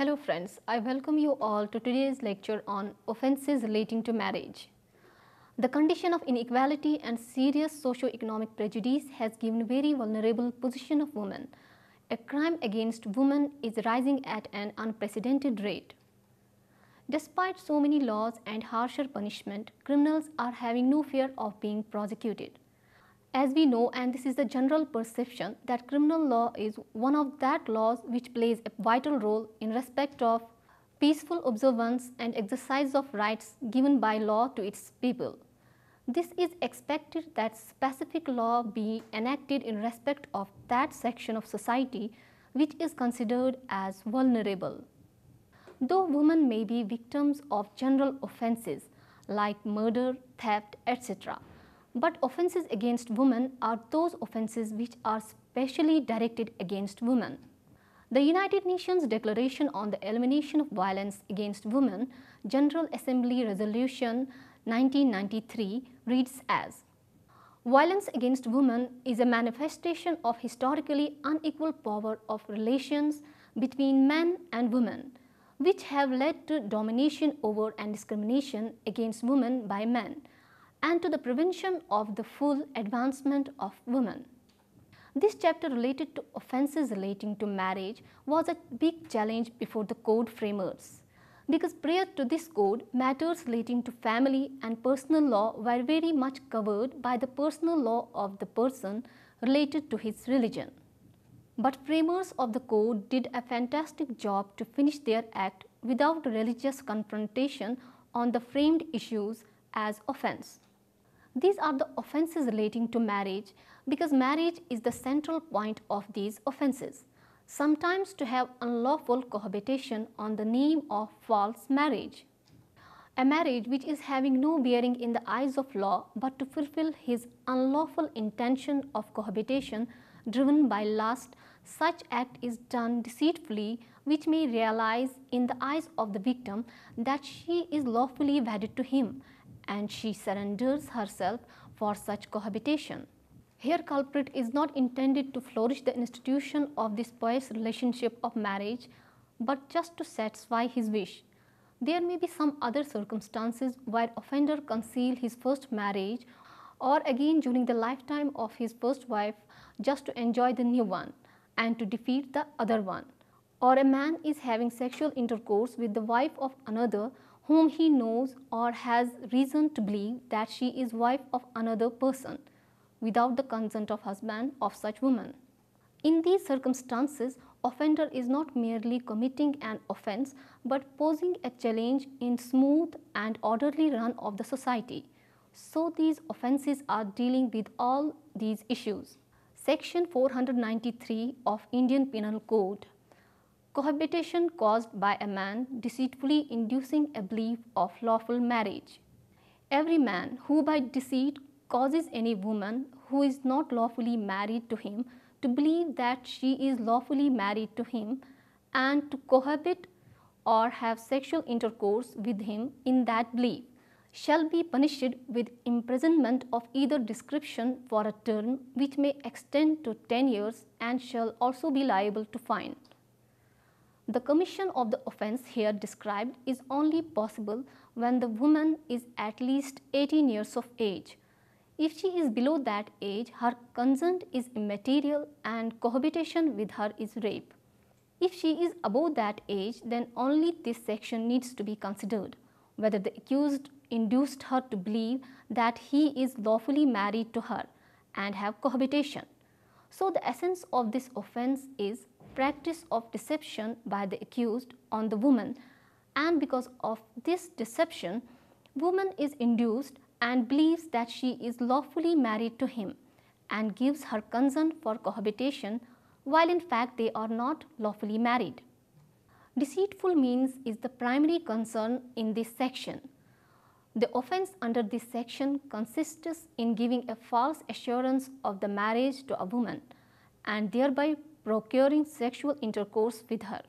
Hello friends, I welcome you all to today's lecture on offences relating to marriage. The condition of inequality and serious socio-economic prejudice has given very vulnerable position of women. A crime against women is rising at an unprecedented rate. Despite so many laws and harsher punishment, criminals are having no fear of being prosecuted. As we know and this is the general perception that criminal law is one of that laws which plays a vital role in respect of peaceful observance and exercise of rights given by law to its people. This is expected that specific law be enacted in respect of that section of society which is considered as vulnerable. Though women may be victims of general offences like murder, theft, etc., but offences against women are those offences which are specially directed against women. The United Nations Declaration on the Elimination of Violence Against Women, General Assembly Resolution 1993 reads as, Violence against women is a manifestation of historically unequal power of relations between men and women, which have led to domination over and discrimination against women by men, and to the prevention of the full advancement of women. This chapter related to offences relating to marriage was a big challenge before the code framers because prior to this code, matters relating to family and personal law were very much covered by the personal law of the person related to his religion. But framers of the code did a fantastic job to finish their act without religious confrontation on the framed issues as offense. These are the offenses relating to marriage because marriage is the central point of these offenses. Sometimes to have unlawful cohabitation on the name of false marriage. A marriage which is having no bearing in the eyes of law but to fulfill his unlawful intention of cohabitation driven by lust, such act is done deceitfully which may realize in the eyes of the victim that she is lawfully wedded to him and she surrenders herself for such cohabitation. Here culprit is not intended to flourish the institution of this pious relationship of marriage, but just to satisfy his wish. There may be some other circumstances where offender conceal his first marriage or again during the lifetime of his first wife just to enjoy the new one and to defeat the other one. Or a man is having sexual intercourse with the wife of another whom he knows or has reason to believe that she is wife of another person without the consent of husband of such woman. In these circumstances, offender is not merely committing an offence but posing a challenge in smooth and orderly run of the society. So these offences are dealing with all these issues. Section 493 of Indian Penal Code cohabitation caused by a man deceitfully inducing a belief of lawful marriage. Every man who by deceit causes any woman who is not lawfully married to him to believe that she is lawfully married to him and to cohabit or have sexual intercourse with him in that belief shall be punished with imprisonment of either description for a term which may extend to 10 years and shall also be liable to fine. The commission of the offence here described is only possible when the woman is at least 18 years of age. If she is below that age, her consent is immaterial and cohabitation with her is rape. If she is above that age, then only this section needs to be considered, whether the accused induced her to believe that he is lawfully married to her and have cohabitation. So, the essence of this offence is practice of deception by the accused on the woman and because of this deception, woman is induced and believes that she is lawfully married to him and gives her consent for cohabitation while in fact they are not lawfully married. Deceitful means is the primary concern in this section. The offence under this section consists in giving a false assurance of the marriage to a woman and thereby procuring sexual intercourse with her.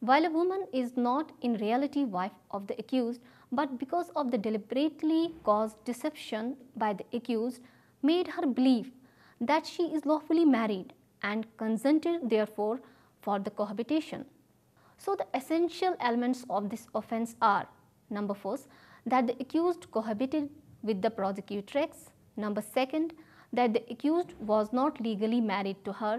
While a woman is not in reality wife of the accused, but because of the deliberately caused deception by the accused made her believe that she is lawfully married and consented therefore for the cohabitation. So, the essential elements of this offence are number first that the accused cohabited with the prosecutrix, number second that the accused was not legally married to her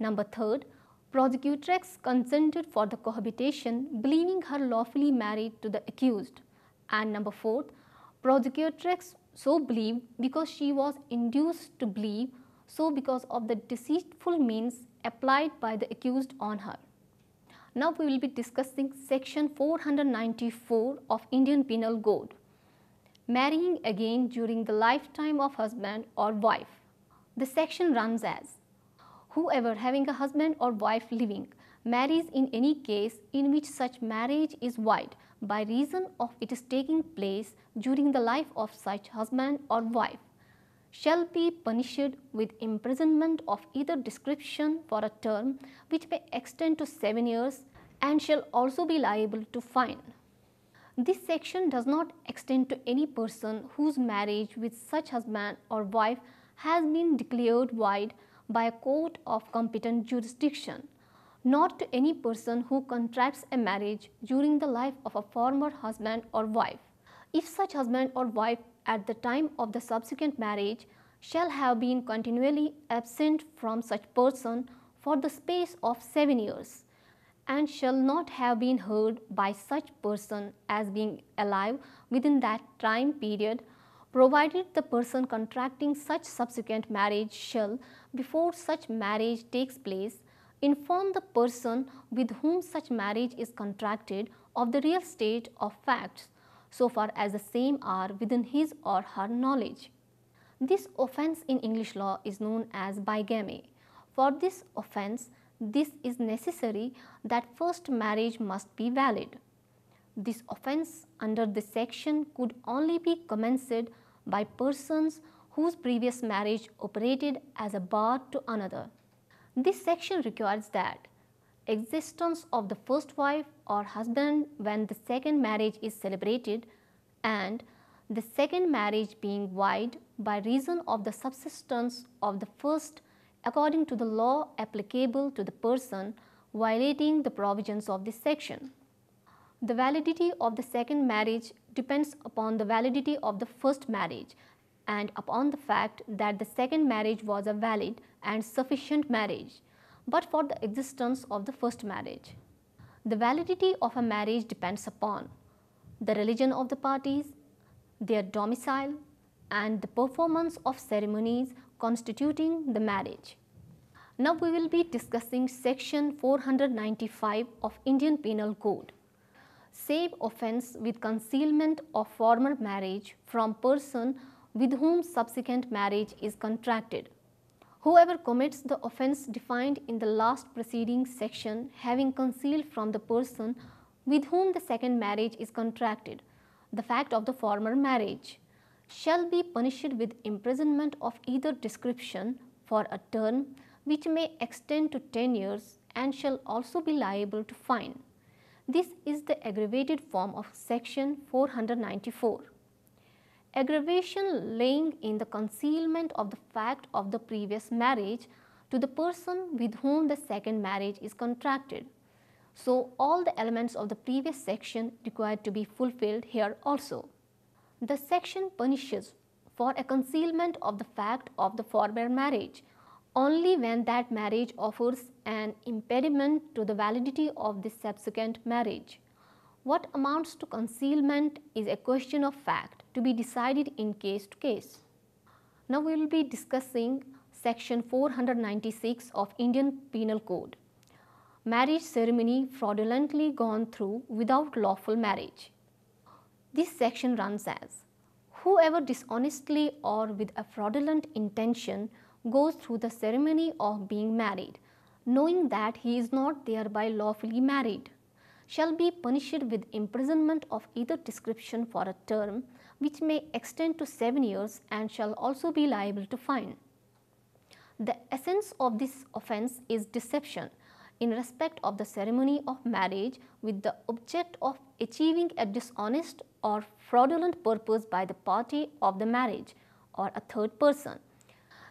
Number third, prosecutrix consented for the cohabitation, believing her lawfully married to the accused. And number fourth, prosecutrix so believed because she was induced to believe so because of the deceitful means applied by the accused on her. Now we will be discussing section 494 of Indian Penal Code. Marrying again during the lifetime of husband or wife. The section runs as whoever having a husband or wife living marries in any case in which such marriage is void by reason of its taking place during the life of such husband or wife shall be punished with imprisonment of either description for a term which may extend to 7 years and shall also be liable to fine. This section does not extend to any person whose marriage with such husband or wife has been declared void by a court of competent jurisdiction, not to any person who contracts a marriage during the life of a former husband or wife, if such husband or wife at the time of the subsequent marriage shall have been continually absent from such person for the space of seven years, and shall not have been heard by such person as being alive within that time period, provided the person contracting such subsequent marriage shall before such marriage takes place, inform the person with whom such marriage is contracted of the real state of facts so far as the same are within his or her knowledge. This offence in English law is known as bigamy. For this offence, this is necessary that first marriage must be valid. This offence under this section could only be commenced by persons whose previous marriage operated as a bar to another. This section requires that existence of the first wife or husband when the second marriage is celebrated and the second marriage being void by reason of the subsistence of the first according to the law applicable to the person violating the provisions of this section. The validity of the second marriage depends upon the validity of the first marriage and upon the fact that the second marriage was a valid and sufficient marriage, but for the existence of the first marriage. The validity of a marriage depends upon the religion of the parties, their domicile, and the performance of ceremonies constituting the marriage. Now we will be discussing section 495 of Indian Penal Code. Save offence with concealment of former marriage from person with whom subsequent marriage is contracted. Whoever commits the offence defined in the last preceding section having concealed from the person with whom the second marriage is contracted the fact of the former marriage shall be punished with imprisonment of either description for a term which may extend to 10 years and shall also be liable to fine. This is the aggravated form of section 494 aggravation laying in the concealment of the fact of the previous marriage to the person with whom the second marriage is contracted. So, all the elements of the previous section required to be fulfilled here also. The section punishes for a concealment of the fact of the former marriage only when that marriage offers an impediment to the validity of the subsequent marriage. What amounts to concealment is a question of fact to be decided in case to case. Now we will be discussing section 496 of Indian Penal Code. Marriage ceremony fraudulently gone through without lawful marriage. This section runs as Whoever dishonestly or with a fraudulent intention goes through the ceremony of being married, knowing that he is not thereby lawfully married shall be punished with imprisonment of either description for a term which may extend to 7 years and shall also be liable to fine. The essence of this offence is deception in respect of the ceremony of marriage with the object of achieving a dishonest or fraudulent purpose by the party of the marriage or a third person.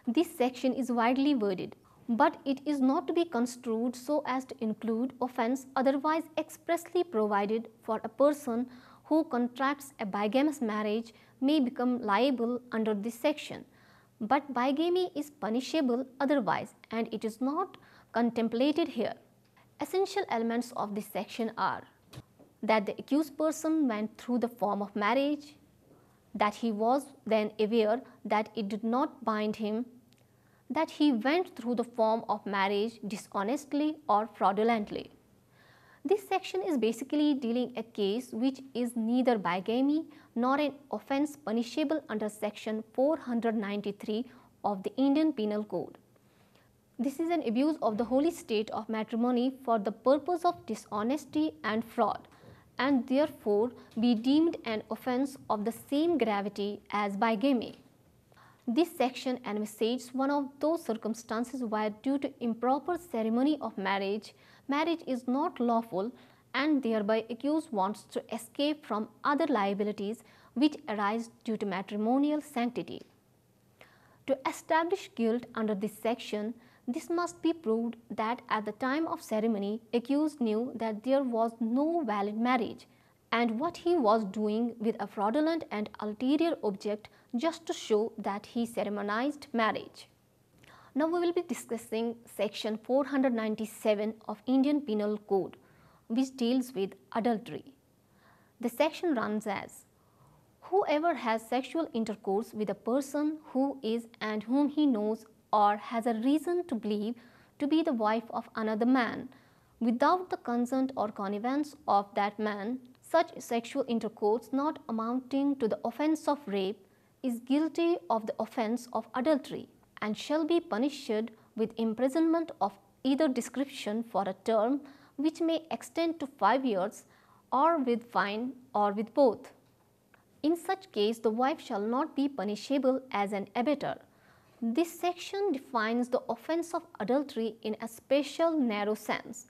This section is widely worded but it is not to be construed so as to include offence otherwise expressly provided for a person who contracts a bigamous marriage may become liable under this section. But bigamy is punishable otherwise and it is not contemplated here. Essential elements of this section are that the accused person went through the form of marriage, that he was then aware that it did not bind him that he went through the form of marriage dishonestly or fraudulently. This section is basically dealing a case which is neither bigamy nor an offence punishable under section 493 of the Indian Penal Code. This is an abuse of the holy state of matrimony for the purpose of dishonesty and fraud and therefore be deemed an offence of the same gravity as bigamy. This section envisages one of those circumstances where due to improper ceremony of marriage, marriage is not lawful and thereby accused wants to escape from other liabilities which arise due to matrimonial sanctity. To establish guilt under this section, this must be proved that at the time of ceremony, accused knew that there was no valid marriage and what he was doing with a fraudulent and ulterior object just to show that he ceremonized marriage. Now we will be discussing section 497 of Indian Penal Code which deals with adultery. The section runs as Whoever has sexual intercourse with a person who is and whom he knows or has a reason to believe to be the wife of another man without the consent or connivance of that man, such sexual intercourse not amounting to the offense of rape is guilty of the offence of adultery and shall be punished with imprisonment of either description for a term which may extend to 5 years or with fine or with both. In such case, the wife shall not be punishable as an abettor. This section defines the offence of adultery in a special narrow sense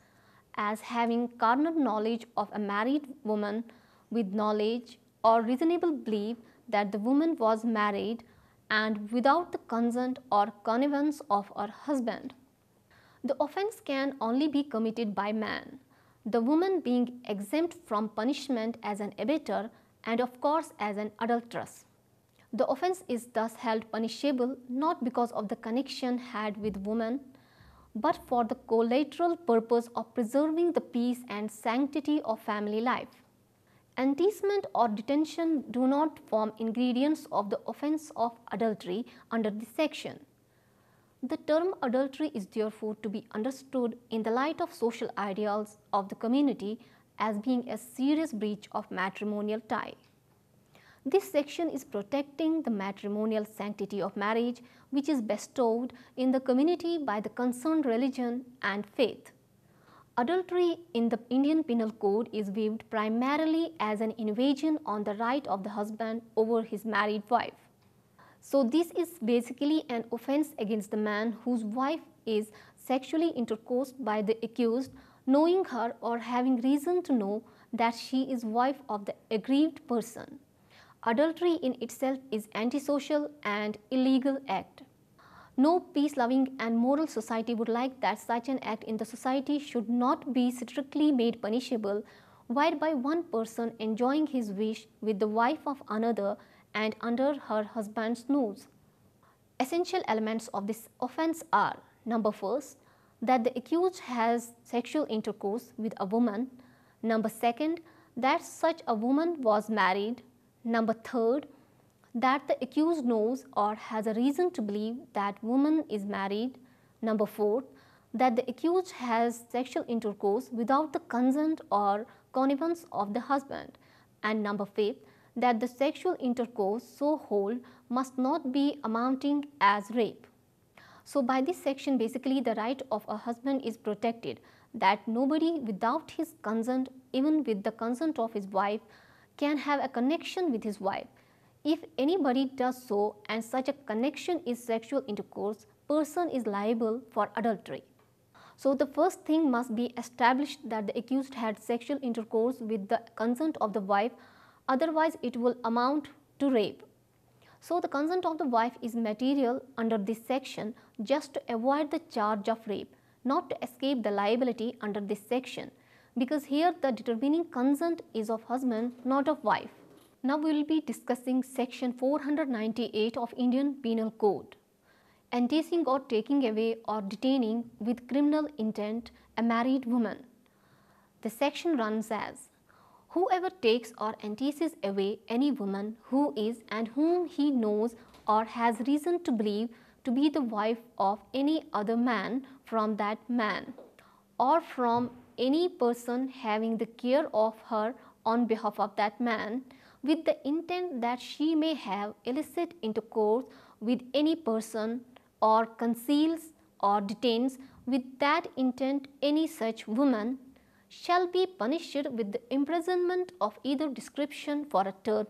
as having carnal knowledge of a married woman with knowledge or reasonable belief that the woman was married and without the consent or connivance of her husband. The offense can only be committed by man, the woman being exempt from punishment as an abettor and of course as an adulteress. The offense is thus held punishable not because of the connection had with woman, but for the collateral purpose of preserving the peace and sanctity of family life. Enticement or detention do not form ingredients of the offence of adultery under this section. The term adultery is therefore to be understood in the light of social ideals of the community as being a serious breach of matrimonial tie. This section is protecting the matrimonial sanctity of marriage which is bestowed in the community by the concerned religion and faith. Adultery in the Indian Penal Code is viewed primarily as an invasion on the right of the husband over his married wife. So this is basically an offense against the man whose wife is sexually intercourse by the accused knowing her or having reason to know that she is wife of the aggrieved person. Adultery in itself is antisocial and illegal act. No peace-loving and moral society would like that such an act in the society should not be strictly made punishable, whereby one person enjoying his wish with the wife of another and under her husband's nose. Essential elements of this offence are, number first, that the accused has sexual intercourse with a woman, number second, that such a woman was married, number third, that the accused knows or has a reason to believe that woman is married. Number four, that the accused has sexual intercourse without the consent or connivance of the husband. And number five, that the sexual intercourse so hold must not be amounting as rape. So by this section basically the right of a husband is protected that nobody without his consent even with the consent of his wife can have a connection with his wife if anybody does so and such a connection is sexual intercourse, person is liable for adultery. So the first thing must be established that the accused had sexual intercourse with the consent of the wife, otherwise it will amount to rape. So the consent of the wife is material under this section just to avoid the charge of rape, not to escape the liability under this section because here the determining consent is of husband not of wife. Now we will be discussing section 498 of Indian Penal Code. Enticing or taking away or detaining with criminal intent a married woman. The section runs as Whoever takes or entices away any woman who is and whom he knows or has reason to believe to be the wife of any other man from that man or from any person having the care of her on behalf of that man with the intent that she may have illicit intercourse with any person or conceals or detains with that intent any such woman shall be punished with the imprisonment of either description for a term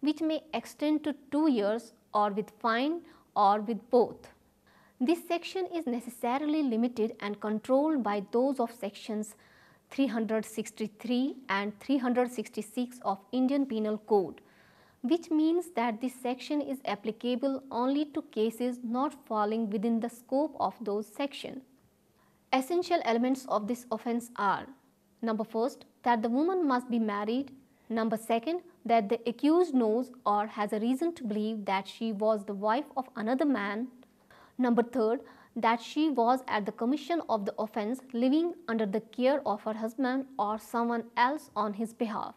which may extend to two years or with fine or with both. This section is necessarily limited and controlled by those of sections 363 and 366 of Indian Penal Code, which means that this section is applicable only to cases not falling within the scope of those sections. Essential elements of this offence are number first, that the woman must be married, number second, that the accused knows or has a reason to believe that she was the wife of another man, number third, that she was at the commission of the offence living under the care of her husband or someone else on his behalf.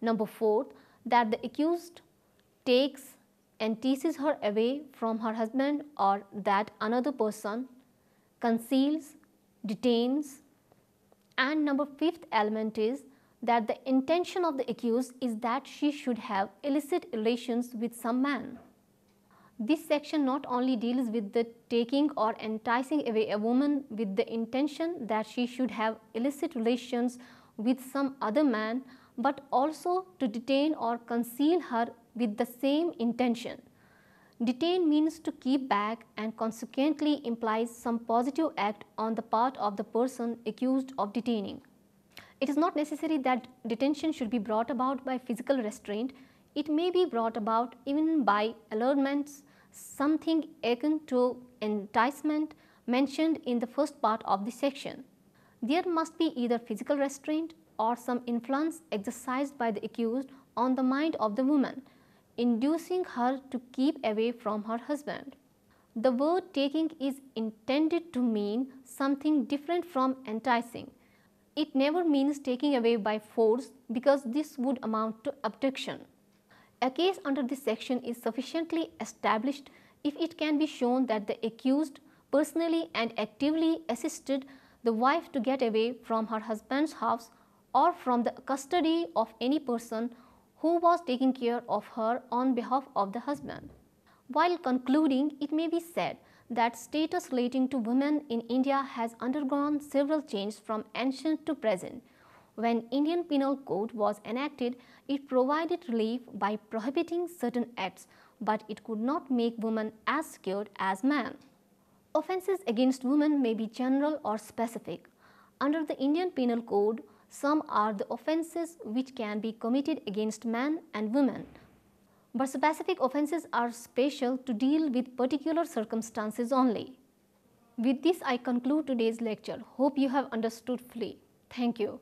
Number 4. That the accused takes and teases her away from her husband or that another person conceals, detains. And number fifth element is that the intention of the accused is that she should have illicit relations with some man. This section not only deals with the taking or enticing away a woman with the intention that she should have illicit relations with some other man, but also to detain or conceal her with the same intention. Detain means to keep back and consequently implies some positive act on the part of the person accused of detaining. It is not necessary that detention should be brought about by physical restraint. It may be brought about even by allurements, something akin to enticement mentioned in the first part of the section. There must be either physical restraint or some influence exercised by the accused on the mind of the woman, inducing her to keep away from her husband. The word taking is intended to mean something different from enticing. It never means taking away by force because this would amount to abduction. A case under this section is sufficiently established if it can be shown that the accused personally and actively assisted the wife to get away from her husband's house or from the custody of any person who was taking care of her on behalf of the husband. While concluding, it may be said that status relating to women in India has undergone several changes from ancient to present when Indian Penal Code was enacted, it provided relief by prohibiting certain acts, but it could not make women as secured as men. Offences against women may be general or specific. Under the Indian Penal Code, some are the offences which can be committed against men and women. But specific offences are special to deal with particular circumstances only. With this, I conclude today's lecture. Hope you have understood fully. Thank you.